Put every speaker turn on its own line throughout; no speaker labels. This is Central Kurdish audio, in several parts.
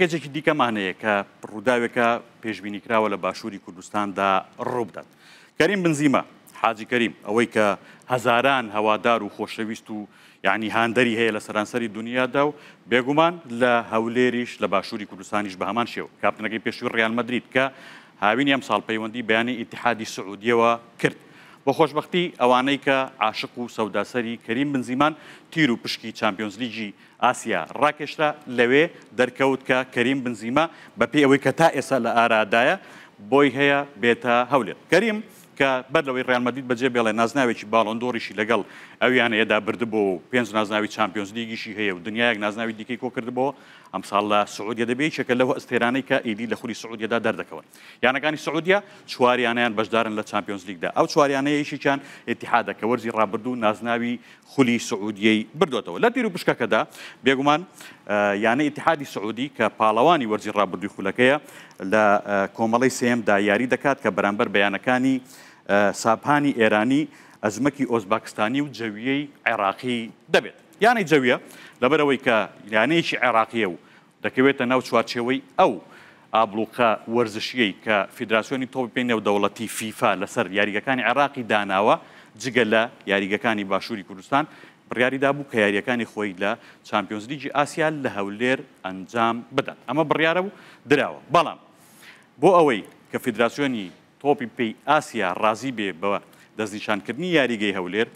کەجێکی دیکەمانەیە کە ڕووداوێکە پێشببینی کراوە لە باشووری کوردستاندا ڕووبدات کەریم بنزیمە حاجی کەریم ئەوەی کە هەزاران هەوادار و خۆشەویست و یعنی هاندەری هەیە لە سەرانسەری دنیادا و بێگومان لە هەولێریش لە باشووری کوردستانیش بە هەمان شێو کاپتنەکەی پێشوی ڕیان مدریت کە هاوین ئەم ساڵ پەیوەندی بەیانی ئیتحادی سعودیەوە کرد بە خۆشببختی ئەوانەی کە عاشق و سەوداسەری کەریم بنزیمان تیر و پشکی چمپیۆنز لیگی ئاسیا ڕاکێشتا لەوێ دەرکەوت کە کەریم بنزیمە بە پێی ئەوەی کە تا ئێستا لە ئارادایە بۆی هەیە بێتە هەولێت کەریم کە بەر لەوەی ڕێمەدید بەجێ بێڵێ نازناوێکی باڵندۆریشی لەگەڵ ئەویان ئێدا بردبوو و پێنج نازناوی چمپیۆنز لیگیشی هەیە و دنیایەک نازناوی دیکەی کۆ کردبەوە ئەمساڵ لە سعودیا دەبێت چەکە لەوە ئەستێرانەی کە ئیدی لە خولی سعودیدا دەردەکەون یانەکانی سعودیا چواریانیان بەشدارن لە چمپیۆنز لیگدا ئەو چواریانەیەشیان ئتیحادەکە وەرزی ڕابردوو نازناوی خولی سعودیەی بردوێتەوە لە دیر و پشکەکەدا بێگومان یانە ئتحادی سعودی کە پاڵەوانی وەرزی ڕابردووی خولەکەیە لە کۆمەڵی سێمدا یاری دەکات کە بەرامبەر بەیانەکانی ساپانی ئێرانی ئەزمەکی ئۆزباکستانی و جەویەی عێراقی دەبێت. یانەی جەویە لەبەرەوەی کە یانەیەکی عێراقیە و دەکەوێتە ناو چوارچێەوەی ئەو ئابلوقە وەرزشیەی کە فیدراسیۆنی تۆپی پێ نێو دەوڵەتی فیفا لەسەر یاریگەکانی عێراقی داناوە جگە لە یاریگەکانی باشووری کوردستان بڕیاریدا بوو کە یاریەکانی خۆی لە چمپیۆنزلیجی ئاسیا لە هەولێر ئەنجام بدەن ئەمە بڕیاە و دراوە بەڵام بۆ ئەوەی کە فیدراسیۆنی تۆپی پێی ئاسیا ڕازی بێ بەوە دەستنیشانکردنی یاریگەی هەولێر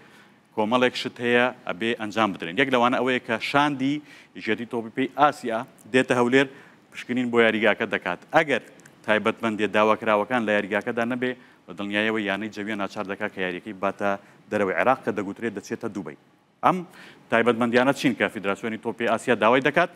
کۆمەڵێکشت هەیە ئەبێ ئەنجام بدرێن یەک لەوانە ئەوەیە کە شاندی ژێتی تۆپی پێی ئاسیا دێتە هەولێر پشکنین بۆ یاریگاکە دەکات ئەگەر تایبەتمەندێ داواکراوەکان لە یاریگاکەدا نەبێ بە دڵنیایەوە یانەی جەویە ناچار دەکات کە یاریەکەی باتە دەرەوەی عراق کە دەگوترێت دەچێتە دووبی ئەم تایبەتمەندیانە چین کە فیدراسیۆنی تۆپی ئاسیا داوای دەکات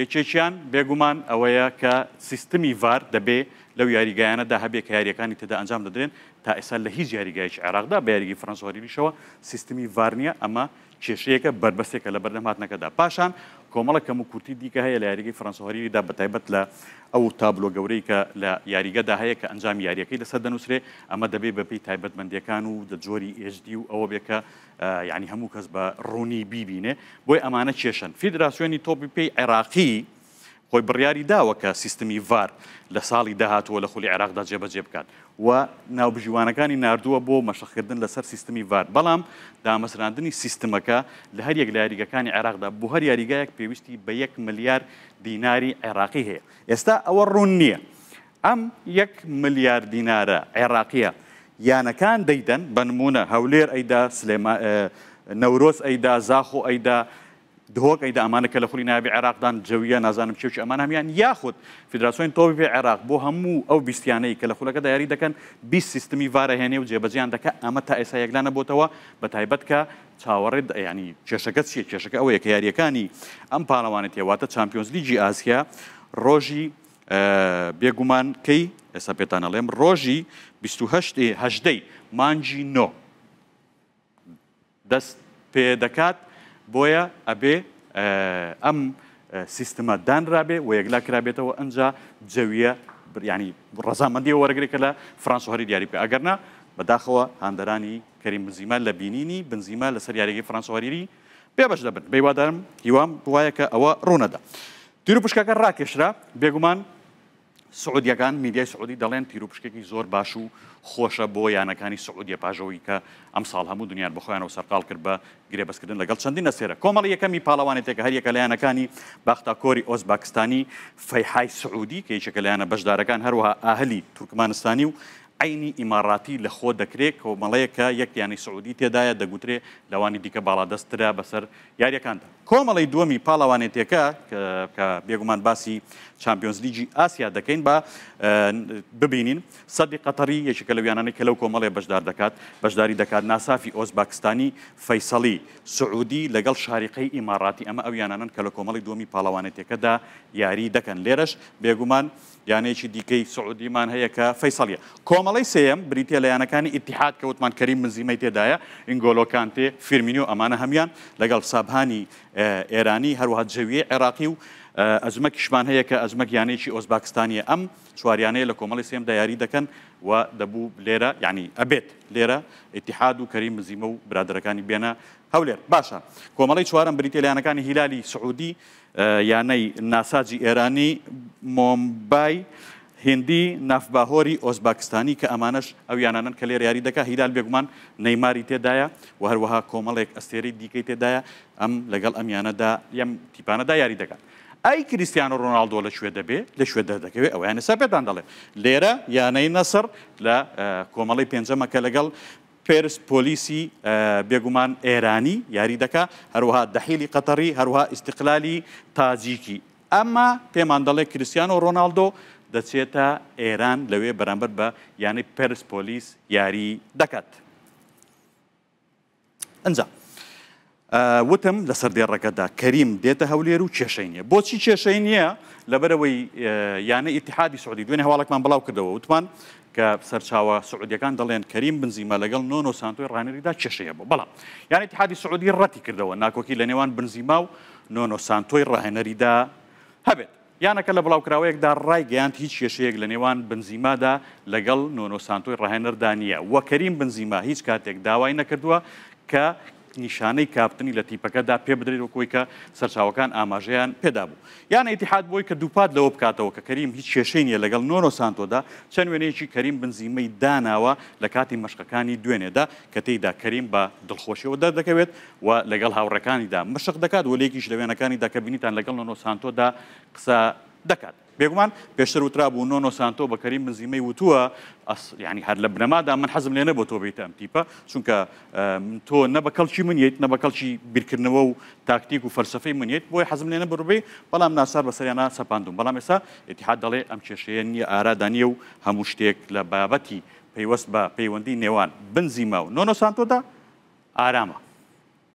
یەکێکیان بێگومان ئەوەیە کە سیستمی ڤار دەبێ لەو یاریگایانەدا هەبێک یاریەکانی تدا ئەنجام دەدرێن تا ئێستا لە هیچ یاریگایش عراقدا بە یاریگی فەرەنسۆریریشەوە سیستمی ڤارنیە ئەمە کێشەیەکە بربەستێکە لە بەردەماتەکەدا پاشان کۆمەڵک کەم و کورتی دیکە هەیە لە یاریگەی فەنسۆهریدا بەتایبەت لە ئەو تابلۆ گەورەی کە لە یاریگەدا هەیە کە ئەنجام یاریەکەی لەسەر دەنووسێ ئەمە دەبێت بەپی تایبەتمەندەکان و دە جۆری ئێژدی و ئەوە بێکە یعنی هەموو کەس بە ڕوونی بیبینێ بۆی ئەمانە کێشن فیدراسیۆنی تۆپی پێی عێراقی خۆی بڕیاری داوە کە سیستمی ڤار لە ساڵی داهاتوە لە خولی عراقدا جێبەجێ بکات و ناوبژیوانەکانی نردووە بۆ مەشەخکردن لەسەر سیستمی ڤار بەڵام دامەسراندنی سیستمەکە لە هەر یەک لە یاریگەکانی عراقدا بۆ هەر یاریگایەک پێویستی بە یەک ملیار دیناری عێراقی هەیە ئێستا ئەوە ڕوون نییە ئەم یەک ملیار دینارە عێراقیە یانەکان دەیدەن بنمونە هەولێر ئەیدا سلێما نەورۆز ئەیدا زاخۆ ئەیدا دهۆکەیدا ئەمانەکە لە خولی ناوی عێراقدان جویە نازانم چێوچ ئەمان هەمیان یاخود فدراسۆین تۆبی بێ عێراق بۆ هەموو ئەو بیستیانەی کە لە خولەکە دایاری دەکەن بی سیستمی وارەهێنێ و جێبەجیان دەکە ئەمە تا ئێسا یەکلانە بۆتەوە بە تایبەت کە چاوەڕێت ینی کێشەکە چیە کێشەکە ئەوەیە کە یاریەکانی ئەم پاڵەوانێت هێواتە چمپیۆنز لیجی ئاسیا ڕۆژی بێگومان کەی ئێستا پێتانەڵێم ڕۆژی 28 هەشدەی مانجی نۆ دەست پێ دەکات بۆیە ئەبێ ئەم سیستمە دانرابێ و یەکلا کرابێتەوە ئەنجا جەویە بریانی ڕزامەندیە وەرگێکە لە فرانس هەری دیاری پێ ئەگەرنا بەداخەوە هاندەرانی کەریم بنزیمە لە بینینی بنزیمە لەسەر یاریگەی فرانسوەریری پێ بەش دەبن بەیوادارم هیوام بواایە کە ئەوە ڕوونەدا. تیر و پشکەکە ڕاکێشرا بێگومان سعودیەکان میدیای سعودی دەڵێن پیرروپشکێکی زۆر باش و خۆشە بۆ یانەکانی سعودیە پاژەوەی کە ئەم ساڵ هەموو دنیان بخۆیانەوە سەرقال کرد بە گرێبەسکردن لەگەڵ چەندین نەسێرە کۆمەڵی یەکەمی پاڵەوانێتێکە هەریەکە لایەنەکانی باختاکۆری ئۆزباکستانی فەیحای سعودی کە یچەکە لایەنە بەشدارەکان هەروەها ئاهلی تورکمانستانی و عینی ئیماراتی لە خۆ دەکرێت کۆمەڵەیەکە یەکیانی سعودی تێدایە دەگوترێت لەوانی دیکە باادەسترا بەسەر یاریەکاندا کۆمەڵی دووەمی پاڵەوانێتێکە کە بێگومان باسی چمپیۆنز لیجی ئاسیا دەکەین بە ببینین سەدی قەتەری یەکێکە لەویانانی کە لەو کۆمەڵێ بەشدار دەکات بەشداری دەکات ناسافی ئۆزباکستانی فەیسەڵی سعودی لەگەڵ شاریقەی ئیماراتی ئەمە ئەویانانن کە لە کۆمەڵی دووەمی پاڵەوانێتێکەکەدا یاری دەکەن لێرەش بێگومان یانەیەکی دیکەی سعودیمان هەیە کە فەیسەڵە کۆمەڵی سم بریتە لە یانەکانی ئتیحات کە وتمان کەری منزیمەی تێدایە ئینگۆلۆکان تێ فیرمینی و ئەمانە هەمان لەگەڵ سابهانی ئێرانی هەروەها جەویە عێراقی و ئەزمەکیشمان هەیە کە ئەزمەک یانێکی ئۆزباکستانیە ئەم چواریانەیە لە کۆمەڵی سێم دایاری دەکەن و دەبوو لێرە ینی ئەبێت لێرە ئتیحاد و کەریم مزیمە و برادەکانی بێنە هەولێر باشە کۆمەڵی چوارم بریتێلیانەکانی هیلالی سعودی یانەی ناساجی ئێرانی مۆمبای هندی نافباهۆری ئۆزباکستانی کە ئەمانش ئەو یانانن کە لێر یاری دەکا هیدال بێگومان نەیماری تێدایە و هەروەها کۆمەڵێک ئەستێری دیکەی تێدایە ئەم لەگەڵ ئەمیانەدا یم تیپانەدا یاری دەکات. ئەی کریسیانە ڕۆناالدۆ لە شوێ دەبێ لە شوێ دەدەکەوێت ئەویانە سەپێدان دەڵێ لێرە یانەی نەسەر لە کۆمەڵی پێنجەمەکە لەگەڵ پێرس پۆلیسی بێگومان ئێرانی یاری دەکا هەروها دەحیلی قەتەڕی هەروها ئیسیقلالی تازیکی ئەمما پێمان دەڵێ کریسیان و ڕۆناالدۆ دەچێتە ئێران لەوێ بەرامبەر بە یانی پێرس پۆلیس یاری دەکات. ئەنجام. وتم لەسەر دێڕەکەدا کەریم دێتە هەولێر و کێشەی نیە بۆچی کێشەی نییە لەبەرەوەی یانە ئتحادی سعودی دوێنێ هەواڵێکمان بڵاو کردەوە وتمان کە سەرچاوە سعودیەکان دەڵێن کەریم بنزیمە لەگەڵ نۆ سانتۆی ڕانریدا کێشەیە بۆ بەڵام یانی تحادی سعودی ڕەتی کردەوە ناکۆکی لە نێوان بنزیما و نۆ سانتۆی ڕاهێنەریدا هەبێت یانەکە لە بڵاوکراوەیەکدا ڕای گەیاند هیچ کێشەیەک لە نێوان بنزیمادا لەگەڵ نۆ سانتۆی ڕاهێنەردا نیە وەکەریم بنزیما هیچ کاتێک داوای نەکردووە کە نیشانەی کاپتنی لە تیپەکەدا پێ بدرێتەوە کۆی کە سەرچاوەکان ئاماژەیان پێدا بوو یان ئەتیحات بۆی کە دووپات لەوە بکاتەوە کە کەریم هیچ کێشەی نیە لەگەڵ نۆنۆ سانتۆدا چەند وێنێکی کەریم بنزیمەی داناوە لە کاتی مەشقەکانی دوێنێدا کە تێیدا کەریم بە دڵخۆشیەوە دەردەکەوێت و لەگەڵ هاوڕەکانیدا مشق دەکات وەلێکیش لە وێنەکانی داکەبینیتان لەگەڵ نۆنۆ سانتۆدا قسە دەکات. بێگومان پێشتر وترا بوو نۆ نۆسانتۆ بەکەری منزیمەی وتووە ینی هەر لە بنەمادا من حەزم لێنە بۆ تۆ بیت ئەم تیپە چونکە تۆ نە بە کەڵکی منیت نە بە کەڵکی بیرکردنەوە و تاکتیک و فەرسەفەی منیت بۆی حەزم لێنە بڕبێ بەڵام ناسار بەسەریانە سەپاندوم بەڵام ئێستا اتحاد دەڵێ ئەم کێشەیە نیە ئارادانیە و هەموو شتێک لە بابەتی پەیوەست بە پەیوەندی نێوان بنزیمە و نۆ نۆسانتۆدا ئارامە